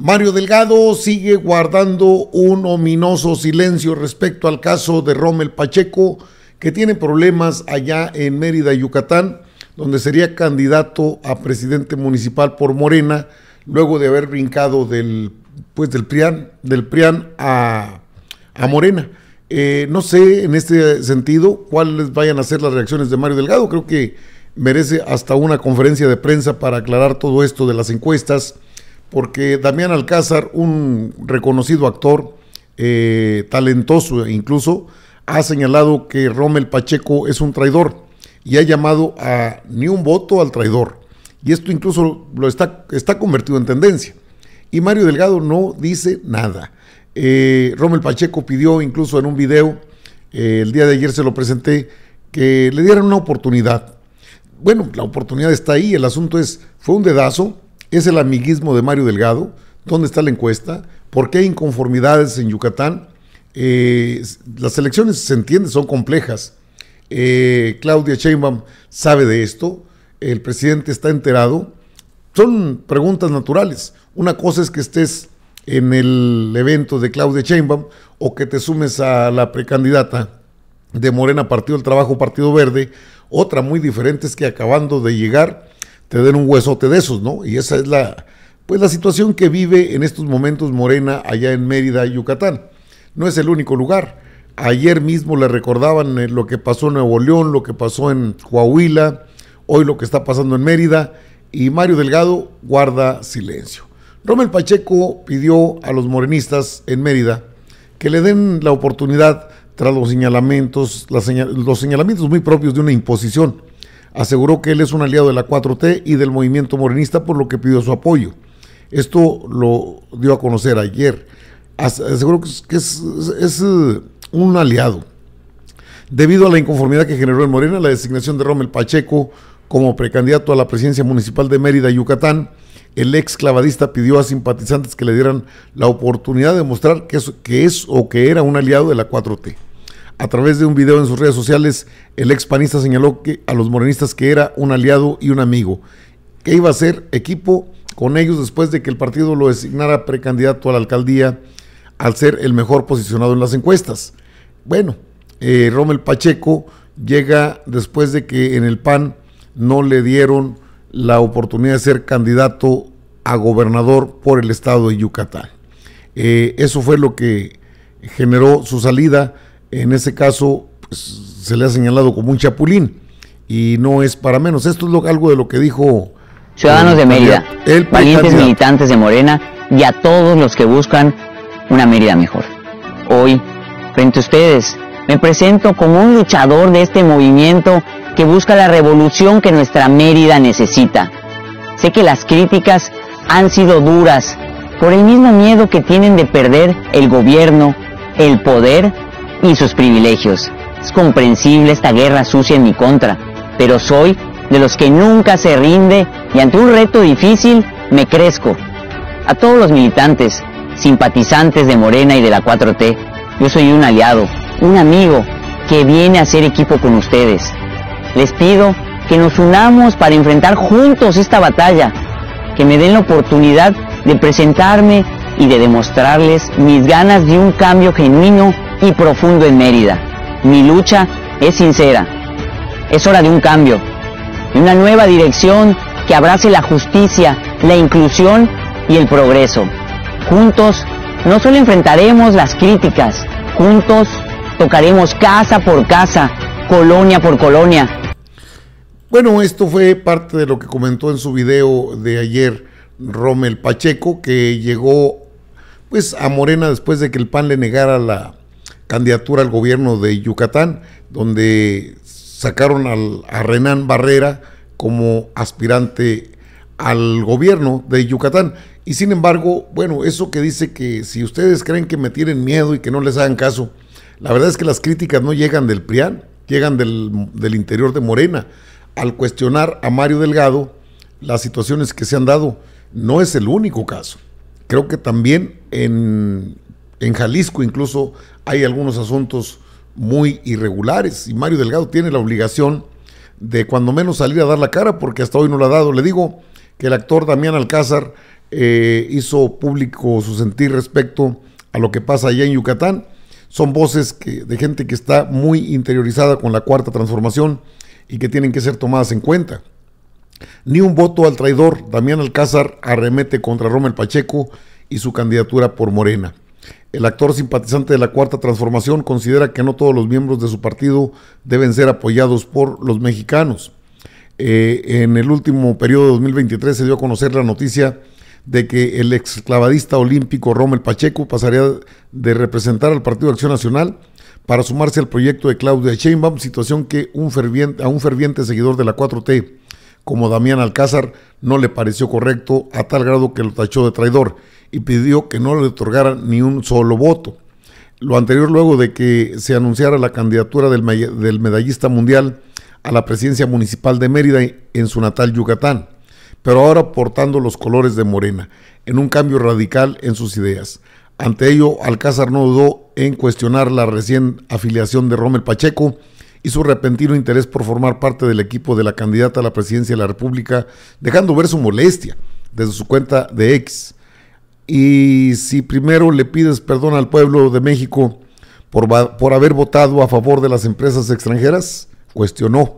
Mario Delgado sigue guardando un ominoso silencio respecto al caso de Rommel Pacheco, que tiene problemas allá en Mérida, Yucatán, donde sería candidato a presidente municipal por Morena, luego de haber brincado del, pues, del PRIAN, del PRIAN a, a Morena. Eh, no sé en este sentido cuáles vayan a ser las reacciones de Mario Delgado. Creo que merece hasta una conferencia de prensa para aclarar todo esto de las encuestas porque Damián Alcázar, un reconocido actor, eh, talentoso incluso, ha señalado que Rommel Pacheco es un traidor y ha llamado a ni un voto al traidor. Y esto incluso lo está, está convertido en tendencia. Y Mario Delgado no dice nada. Eh, Rommel Pacheco pidió incluso en un video, eh, el día de ayer se lo presenté, que le dieran una oportunidad. Bueno, la oportunidad está ahí, el asunto es, fue un dedazo, ¿Es el amiguismo de Mario Delgado? ¿Dónde está la encuesta? ¿Por qué hay inconformidades en Yucatán? Eh, las elecciones, se entiende, son complejas. Eh, Claudia Sheinbaum sabe de esto, el presidente está enterado. Son preguntas naturales. Una cosa es que estés en el evento de Claudia Sheinbaum o que te sumes a la precandidata de Morena Partido del Trabajo, Partido Verde. Otra muy diferente es que acabando de llegar te den un huesote de esos, ¿no? Y esa es la, pues la situación que vive en estos momentos Morena allá en Mérida, Yucatán. No es el único lugar. Ayer mismo le recordaban eh, lo que pasó en Nuevo León, lo que pasó en Coahuila, hoy lo que está pasando en Mérida y Mario Delgado guarda silencio. Romel Pacheco pidió a los morenistas en Mérida que le den la oportunidad tras los señalamientos, los señalamientos muy propios de una imposición Aseguró que él es un aliado de la 4T y del movimiento morenista, por lo que pidió su apoyo. Esto lo dio a conocer ayer. Aseguró que es, eh, un aliado. Debido a la inconformidad que generó en Morena la designación de Rommel Pacheco como precandidato a la presidencia municipal de Mérida, Yucatán, el ex clavadista pidió a simpatizantes que le dieran la oportunidad de mostrar que es, que es o que era un aliado de la 4T. A través de un video en sus redes sociales, el ex panista señaló a los morenistas que era un aliado y un amigo, que iba a ser equipo con ellos después de que el partido lo designara precandidato a la alcaldía al ser el mejor posicionado en las encuestas. Bueno, eh, Rommel Pacheco llega después de que en el PAN no le dieron la oportunidad de ser candidato a gobernador por el estado de Yucatán. Eh, eso fue lo que generó su salida en ese caso pues, se le ha señalado como un chapulín y no es para menos. Esto es algo de lo que dijo... Ciudadanos de eh, Mérida, el valientes militantes de Morena y a todos los que buscan una Mérida mejor. Hoy, frente a ustedes, me presento como un luchador de este movimiento que busca la revolución que nuestra Mérida necesita. Sé que las críticas han sido duras por el mismo miedo que tienen de perder el gobierno, el poder y sus privilegios. Es comprensible esta guerra sucia en mi contra, pero soy de los que nunca se rinde y ante un reto difícil me crezco. A todos los militantes, simpatizantes de Morena y de la 4T, yo soy un aliado, un amigo que viene a ser equipo con ustedes. Les pido que nos unamos para enfrentar juntos esta batalla, que me den la oportunidad de presentarme y de demostrarles mis ganas de un cambio genuino y profundo en Mérida. Mi lucha es sincera. Es hora de un cambio, de una nueva dirección que abrace la justicia, la inclusión y el progreso. Juntos no solo enfrentaremos las críticas, juntos tocaremos casa por casa, colonia por colonia. Bueno, esto fue parte de lo que comentó en su video de ayer Rommel Pacheco, que llegó pues a Morena después de que el PAN le negara la, candidatura al gobierno de Yucatán, donde sacaron al, a Renán Barrera como aspirante al gobierno de Yucatán. Y sin embargo, bueno, eso que dice que si ustedes creen que me tienen miedo y que no les hagan caso, la verdad es que las críticas no llegan del PRIAN, llegan del, del interior de Morena. Al cuestionar a Mario Delgado, las situaciones que se han dado, no es el único caso. Creo que también en en Jalisco incluso hay algunos asuntos muy irregulares y Mario Delgado tiene la obligación de cuando menos salir a dar la cara porque hasta hoy no lo ha dado. Le digo que el actor Damián Alcázar eh, hizo público su sentir respecto a lo que pasa allá en Yucatán. Son voces de gente que está muy interiorizada con la cuarta transformación y que tienen que ser tomadas en cuenta. Ni un voto al traidor, Damián Alcázar arremete contra Romel Pacheco y su candidatura por Morena. El actor simpatizante de la Cuarta Transformación considera que no todos los miembros de su partido deben ser apoyados por los mexicanos. Eh, en el último periodo de 2023 se dio a conocer la noticia de que el exclavadista olímpico Rommel Pacheco pasaría de representar al Partido de Acción Nacional para sumarse al proyecto de Claudia Sheinbaum, situación que un ferviente, a un ferviente seguidor de la 4T como Damián Alcázar no le pareció correcto a tal grado que lo tachó de traidor y pidió que no le otorgaran ni un solo voto. Lo anterior luego de que se anunciara la candidatura del, medallista mundial a la presidencia municipal de Mérida en su natal Yucatán, pero ahora portando los colores de Morena, en un cambio radical en sus ideas. Ante ello, Alcázar no dudó en cuestionar la recién afiliación de Rommel Pacheco y su repentino interés por formar parte del equipo de la candidata a la presidencia de la República, dejando ver su molestia desde su cuenta de X. Y si primero le pides perdón al pueblo de México por, haber votado a favor de las empresas extranjeras, cuestionó.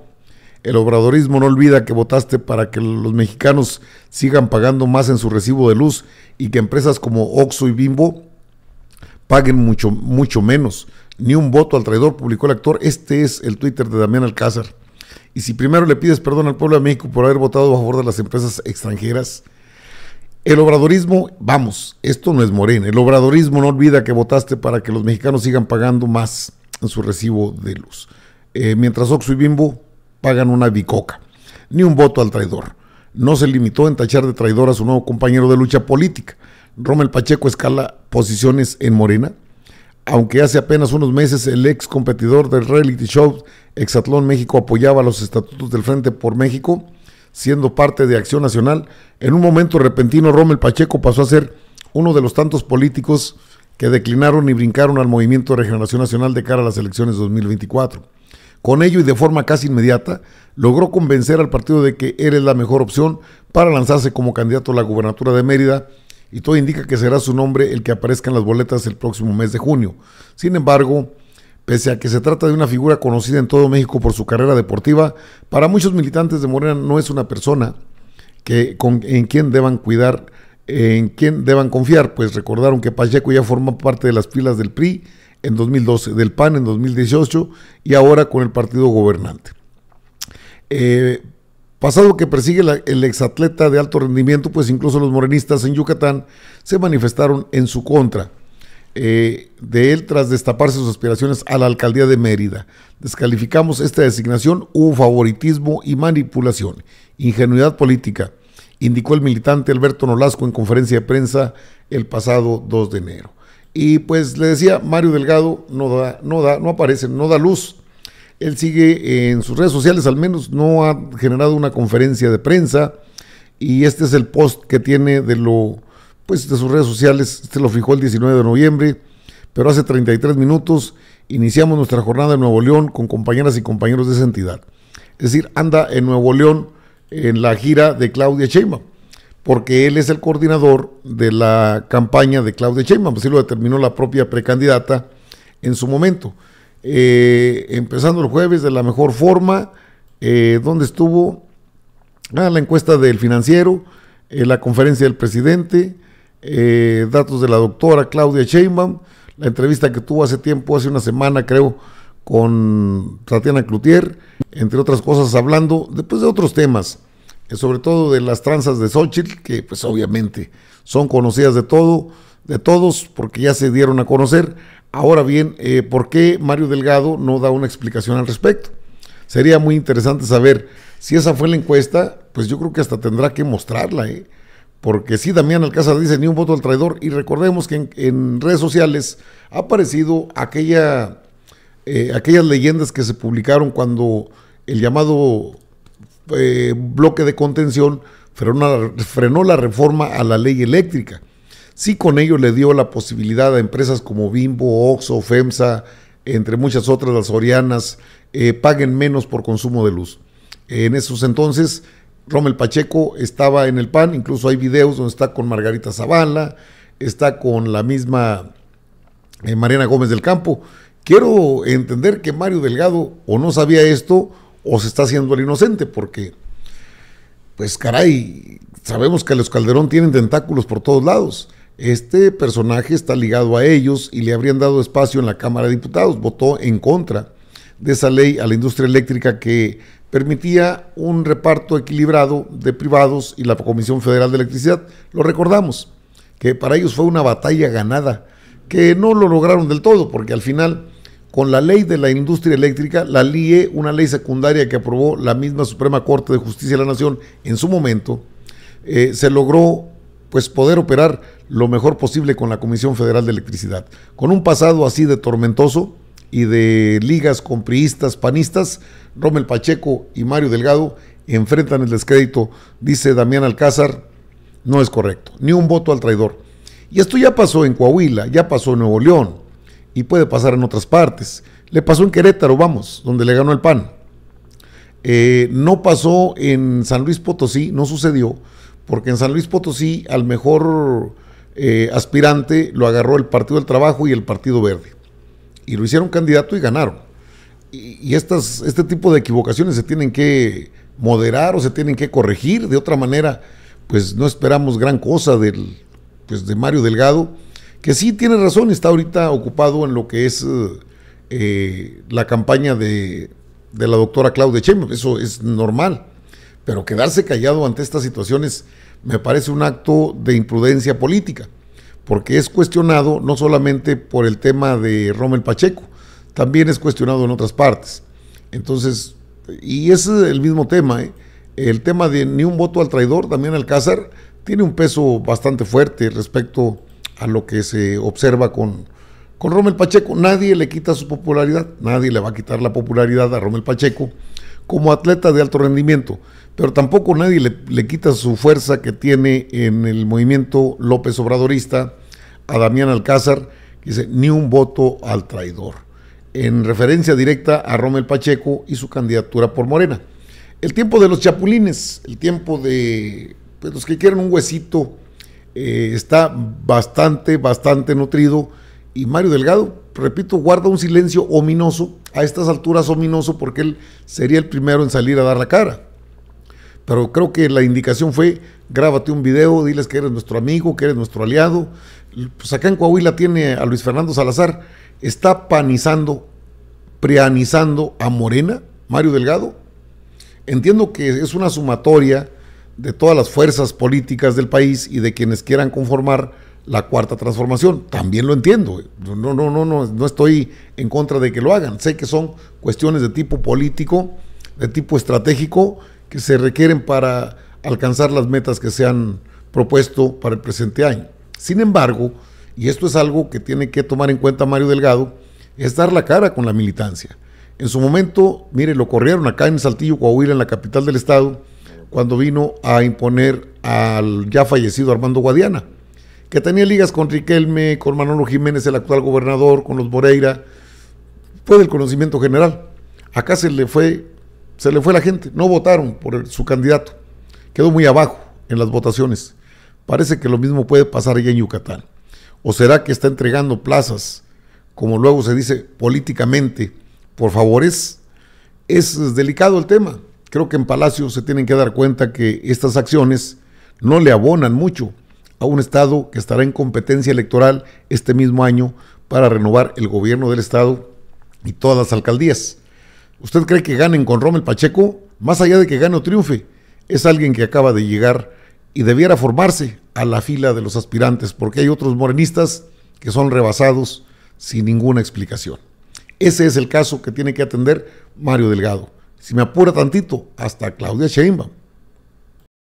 El obradorismo no olvida que votaste para que los mexicanos sigan pagando más en su recibo de luz y que empresas como Oxxo y Bimbo paguen mucho, mucho menos. Ni un voto al traidor, publicó el actor. Este es el Twitter de Damián Alcázar. Y si primero le pides perdón al pueblo de México por haber votado a favor de las empresas extranjeras, el obradorismo, vamos, esto no es morena. El obradorismo no olvida que votaste para que los mexicanos sigan pagando más en su recibo de luz. Eh, mientras Oxo y Bimbo pagan una bicoca. Ni un voto al traidor. No se limitó en tachar de traidor a su nuevo compañero de lucha política. Rommel Pacheco escala posiciones en Morena, aunque hace apenas unos meses el ex competidor del reality show Exatlón México apoyaba los estatutos del Frente por México, siendo parte de Acción Nacional, en un momento repentino Rommel Pacheco pasó a ser uno de los tantos políticos que declinaron y brincaron al movimiento de regeneración nacional de cara a las elecciones 2024. Con ello y de forma casi inmediata, logró convencer al partido de que él es la mejor opción para lanzarse como candidato a la gubernatura de Mérida y todo indica que será su nombre el que aparezca en las boletas el próximo mes de junio. Sin embargo, Pese a que se trata de una figura conocida en todo México por su carrera deportiva, para muchos militantes de Morena no es una persona que, en quien deban cuidar, en quien deban confiar, pues recordaron que Pacheco ya forma parte de las filas del PRI en 2012, del PAN en 2018 y ahora con el partido gobernante. Eh, pasado que persigue el exatleta de alto rendimiento, pues incluso los morenistas en Yucatán se manifestaron en su contra. Eh, de él tras destaparse sus aspiraciones a la alcaldía de Mérida. Descalificamos esta designación, hubo favoritismo y manipulación, ingenuidad política, indicó el militante Alberto Nolasco en conferencia de prensa el pasado 2 de enero. Y pues le decía, Mario Delgado no da, no da, no aparece, no da luz. Él sigue en sus redes sociales, al menos no ha generado una conferencia de prensa. Y este es el post que tiene de lo pues de sus redes sociales. Este lo fijó el 19 de noviembre, pero hace 33 minutos iniciamos nuestra jornada en Nuevo León con compañeras y compañeros de esa entidad. Es decir, anda en Nuevo León en la gira de Claudia Sheinbaum, porque él es el coordinador de la campaña de Claudia Sheinbaum, así lo determinó la propia precandidata en su momento. Eh, empezando el jueves de la mejor forma, eh, donde estuvo ah, la encuesta del financiero, eh, la conferencia del presidente, eh, datos de la doctora Claudia Sheinbaum, la entrevista que tuvo hace tiempo, hace una semana creo, con Tatiana Cloutier, entre otras cosas hablando después de otros temas, eh, sobre todo de las tranzas de Xochitl, que pues obviamente son conocidas de todo, de todos, porque ya se dieron a conocer. Ahora bien, eh, ¿por qué Mario Delgado no da una explicación al respecto? Sería muy interesante saber si esa fue la encuesta, pues yo creo que hasta tendrá que mostrarla, ¿eh? porque sí, Damián Alcázar dice ni un voto al traidor. Y recordemos que en, redes sociales ha aparecido aquella, eh, aquellas leyendas que se publicaron cuando el llamado eh, bloque de contención frenó, la reforma a la ley eléctrica. Sí, con ello le dio la posibilidad a empresas como Bimbo, Oxo, FEMSA, entre muchas otras, las Orianas, eh, paguen menos por consumo de luz. En esos entonces Rommel Pacheco estaba en el PAN, incluso hay videos donde está con Margarita Zavala, está con la misma eh, Mariana Gómez del Campo. Quiero entender que Mario Delgado o no sabía esto o se está haciendo el inocente, porque, pues caray, sabemos que los Calderón tienen tentáculos por todos lados. Este personaje está ligado a ellos y le habrían dado espacio en la Cámara de Diputados, votó en contra de esa ley a la industria eléctrica que permitía un reparto equilibrado de privados y la Comisión Federal de Electricidad. Lo recordamos, que para ellos fue una batalla ganada, que no lo lograron del todo, porque al final, con la ley de la industria eléctrica, la LIE, una ley secundaria que aprobó la misma Suprema Corte de Justicia de la Nación en su momento, eh, se logró pues poder operar lo mejor posible con la Comisión Federal de Electricidad. Con un pasado así de tormentoso, y de ligas con panistas, Rommel Pacheco y Mario Delgado enfrentan el descrédito, dice Damián Alcázar, no es correcto, ni un voto al traidor. Y esto ya pasó en Coahuila, ya pasó en Nuevo León y puede pasar en otras partes. Le pasó en Querétaro, vamos, donde le ganó el PAN. Eh, no pasó en San Luis Potosí, no sucedió, porque en San Luis Potosí al mejor eh, aspirante lo agarró el Partido del Trabajo y el Partido Verde y lo hicieron candidato y ganaron. Y, estas, este tipo de equivocaciones se tienen que moderar o se tienen que corregir. De otra manera, pues no esperamos gran cosa del, pues, de Mario Delgado, que sí tiene razón, está ahorita ocupado en lo que es eh, la campaña de, la doctora Claudia Sheinbaum, eso es normal. Pero quedarse callado ante estas situaciones me parece un acto de imprudencia política porque es cuestionado no solamente por el tema de Rommel Pacheco, también es cuestionado en otras partes. Entonces, y ese es el mismo tema, ¿eh? el tema de ni un voto al traidor, también Alcázar, tiene un peso bastante fuerte respecto a lo que se observa con, con Rommel Pacheco. Nadie le quita su popularidad, nadie le va a quitar la popularidad a Rommel Pacheco como atleta de alto rendimiento, pero tampoco nadie le, le, quita su fuerza que tiene en el movimiento López Obradorista a Damián Alcázar, que dice, ni un voto al traidor, en referencia directa a Romel Pacheco y su candidatura por Morena. El tiempo de los chapulines, el tiempo de pues, los que quieren un huesito, eh, está bastante, bastante nutrido. Y Mario Delgado, repito, guarda un silencio ominoso, a estas alturas ominoso, porque él sería el primero en salir a dar la cara. Pero creo que la indicación fue, grábate un video, diles que eres nuestro amigo, que eres nuestro aliado. Pues acá en Coahuila tiene a Luis Fernando Salazar, está panizando, preanizando a Morena, Mario Delgado. Entiendo que es una sumatoria de todas las fuerzas políticas del país y de quienes quieran conformar la cuarta transformación. También lo entiendo. Eh. No, no, no, no, no estoy en contra de que lo hagan. Sé que son cuestiones de tipo político de tipo estratégico que se requieren para alcanzar las metas que se han propuesto para el presente año. Sin embargo, y esto es algo que tiene que tomar en cuenta Mario Delgado, es dar la cara con la militancia. En su momento, mire, lo corrieron acá en Saltillo, Coahuila, en la capital del estado, cuando vino a imponer al ya fallecido Armando Guadiana, que tenía ligas con Riquelme, con Manolo Jiménez, el actual gobernador, con los Moreira, fue del conocimiento general. Acá se le fue se le fue la gente, no votaron por su candidato, quedó muy abajo en las votaciones. Parece que lo mismo puede pasar allá en Yucatán. ¿O será que está entregando plazas, como luego se dice políticamente, por favores? Es delicado el tema. Creo que en Palacio se tienen que dar cuenta que estas acciones no le abonan mucho a un Estado que estará en competencia electoral este mismo año para renovar el gobierno del Estado y todas las alcaldías. ¿Usted cree que ganen con Rommel Pacheco? Más allá de que gane o triunfe, es alguien que acaba de llegar y debiera formarse a la fila de los aspirantes, porque hay otros morenistas que son rebasados sin ninguna explicación. Ese es el caso que tiene que atender Mario Delgado. Si me apura tantito, hasta Claudia Sheinbaum.